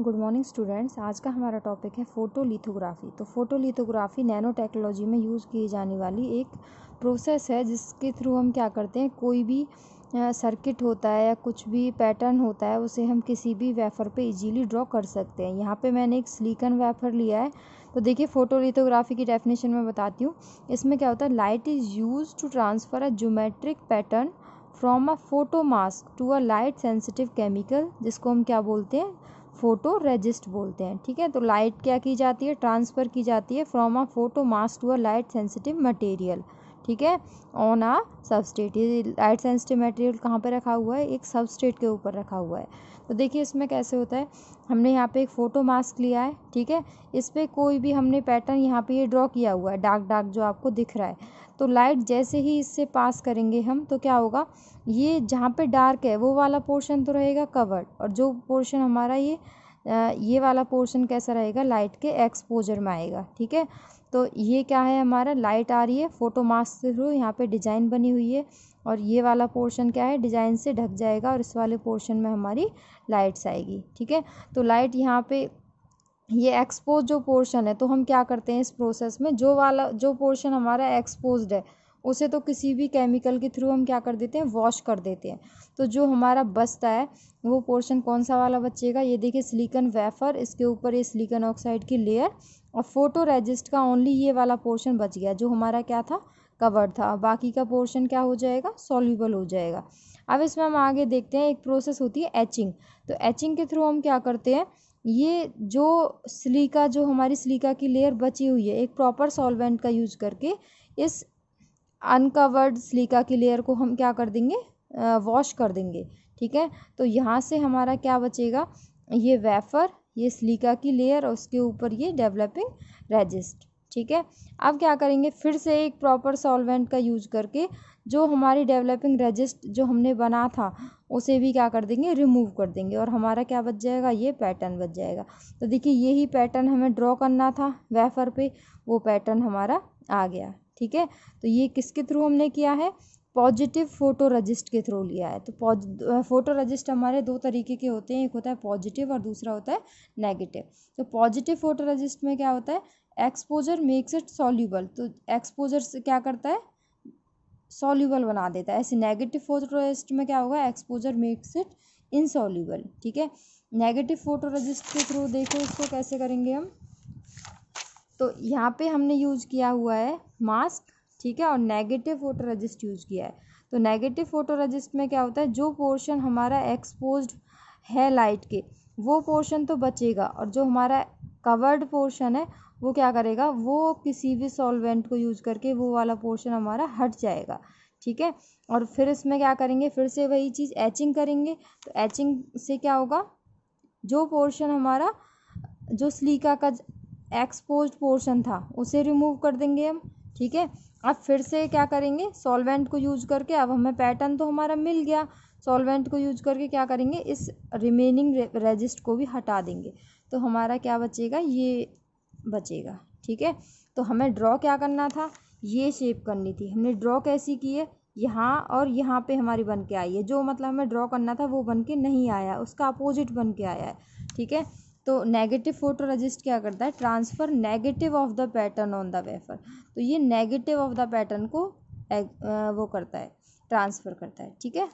good morning students आज का हमारा टॉपिक है फ़ोटोलिथोग्राफ़ी तो फ़ोटोलिथोग्राफ़ी नैनो टेक्नोलॉजी में यूज़ की जाने वाली एक प्रोसेस है जिसके थ्रू हम क्या करते हैं कोई भी सर्किट होता है या कुछ भी पैटर्न होता है उसे हम किसी भी वेफ़र पे इजीली ड्रॉ कर सकते हैं यहाँ पे मैंने एक स्लीकन वेफ़र लिया है तो देखिए फ़ोटोलिथोग्राफ़ी की डेफिनेशन मैं बताती हूँ इसमें क्या होता है light is use to transfer a geometric pattern from a photo mask to a light sensitive chemical जिसको हम क्या बोलते हैं फ़ोटो रजिस्ट बोलते हैं ठीक है तो लाइट क्या की जाती है ट्रांसफ़र की जाती है from a photo mask to a light sensitive material ठीक है ऑन आ सबस्टेट ये लाइट सेंसिटिव मटेरियल कहाँ पे रखा हुआ है एक सबस्टेट के ऊपर रखा हुआ है तो देखिए इसमें कैसे होता है हमने यहाँ पे एक फ़ोटो मास्क लिया है ठीक है इस पर कोई भी हमने पैटर्न यहाँ पे ये यह ड्रॉ किया हुआ है डार्क डार्क जो आपको दिख रहा है तो लाइट जैसे ही इससे पास करेंगे हम तो क्या होगा ये जहाँ पे डार्क है वो वाला पोर्शन तो रहेगा कवर्ड और जो पोर्शन हमारा ये ये वाला पोर्शन कैसा रहेगा लाइट के एक्सपोजर में आएगा ठीक है तो ये क्या है हमारा लाइट आ रही है फोटो मास्क के थ्रू यहाँ पे डिजाइन बनी हुई है और ये वाला पोर्शन क्या है डिजाइन से ढक जाएगा और इस वाले पोर्शन में हमारी लाइट्स आएगी ठीक है तो लाइट यहाँ पे ये एक्सपोज जो पोर्शन है तो हम क्या करते हैं इस प्रोसेस में जो वाला जो पोर्शन हमारा एक्सपोज्ड है उसे तो किसी भी केमिकल के थ्रू हम क्या कर देते हैं वॉश कर देते हैं तो जो हमारा बचता है वो पोर्शन कौन सा वाला बचेगा ये देखिए सिलिकन वेफर इसके ऊपर ये सिलिकन ऑक्साइड की लेयर और फोटो रेजिस्ट का ओनली ये वाला पोर्शन बच गया जो हमारा क्या था कवर था बाकी का पोर्शन क्या हो जाएगा सॉल्यूबल हो जाएगा अब इसमें हम आगे देखते हैं एक प्रोसेस होती है एचिंग तो एचिंग के थ्रू हम क्या करते हैं ये जो सिलिका जो हमारी सिलिका की लेयर बची हुई है एक प्रॉपर सॉल्वेंट का यूज करके इस अनकवर्ड सिलिका की लेयर को हम क्या कर देंगे वॉश कर देंगे ठीक है तो यहाँ से हमारा क्या बचेगा ये वेफर ये सिलिका की लेयर और उसके ऊपर ये डेवलपिंग रेजिस्ट ठीक है अब क्या करेंगे फिर से एक प्रॉपर सॉल्वेंट का यूज करके जो हमारी डेवलपिंग रजिस्ट जो हमने बना था उसे भी क्या कर देंगे रिमूव कर देंगे और हमारा क्या बच जाएगा ये पैटर्न बच जाएगा तो देखिए यही पैटर्न हमें ड्रॉ करना था वेफर पे वो पैटर्न हमारा आ गया ठीक है तो ये किसके थ्रू हमने किया है पॉजिटिव फोटो रजिस्ट के थ्रू लिया है तो फोटो रजिस्ट हमारे दो तरीके के होते हैं एक होता है पॉजिटिव और दूसरा होता है नेगेटिव तो पॉजिटिव फोटो रजिस्ट में क्या होता है एक्सपोजर मेक्स इट सॉल्यूबल तो एक्सपोजर से क्या करता है सॉल्यूबल बना देता है ऐसे नेगेटिव फोटो रजिस्ट में क्या होगा एक्सपोजर मेक्स इट इनसॉल्यूबल ठीक है नेगेटिव फोटो रजिस्ट के थ्रू देखो इसको कैसे करेंगे हम तो यहाँ पे हमने यूज़ किया हुआ है मास्क ठीक है और नेगेटिव फोटो रजिस्ट यूज़ किया है तो नेगेटिव फोटो रजिस्ट में क्या होता है जो पोर्शन हमारा एक्सपोज है लाइट के वो पोर्शन तो बचेगा और जो हमारा कवर्ड पोर्शन है वो क्या करेगा वो किसी भी सॉल्वेंट को यूज़ करके वो वाला पोर्शन हमारा हट जाएगा ठीक है और फिर इसमें क्या करेंगे फिर से वही चीज़ एचिंग करेंगे तो एचिंग से क्या होगा जो पोर्शन हमारा जो स्लीका का एक्सपोज पोर्शन था उसे रिमूव कर देंगे हम ठीक है अब फिर से क्या करेंगे सॉल्वेंट को यूज करके अब हमें पैटर्न तो हमारा मिल गया सॉल्वेंट को यूज करके क्या करेंगे इस रिमेनिंग रेजिस्ट को भी हटा देंगे तो हमारा क्या बचेगा ये बचेगा ठीक है तो हमें ड्रॉ क्या करना था ये शेप करनी थी हमने ड्रॉ कैसी की है यहाँ और यहाँ पे हमारी बन के आई है जो मतलब हमें ड्रॉ करना था वो बन के नहीं आया उसका अपोजिट बन के आया है ठीक है तो नेगेटिव फोटोरेजिस्ट क्या करता है transfer negative of the pattern on the wafer तो ये नेगेटिव ऑफ द पैटर्न को वो करता है ट्रांसफ़र करता है ठीक है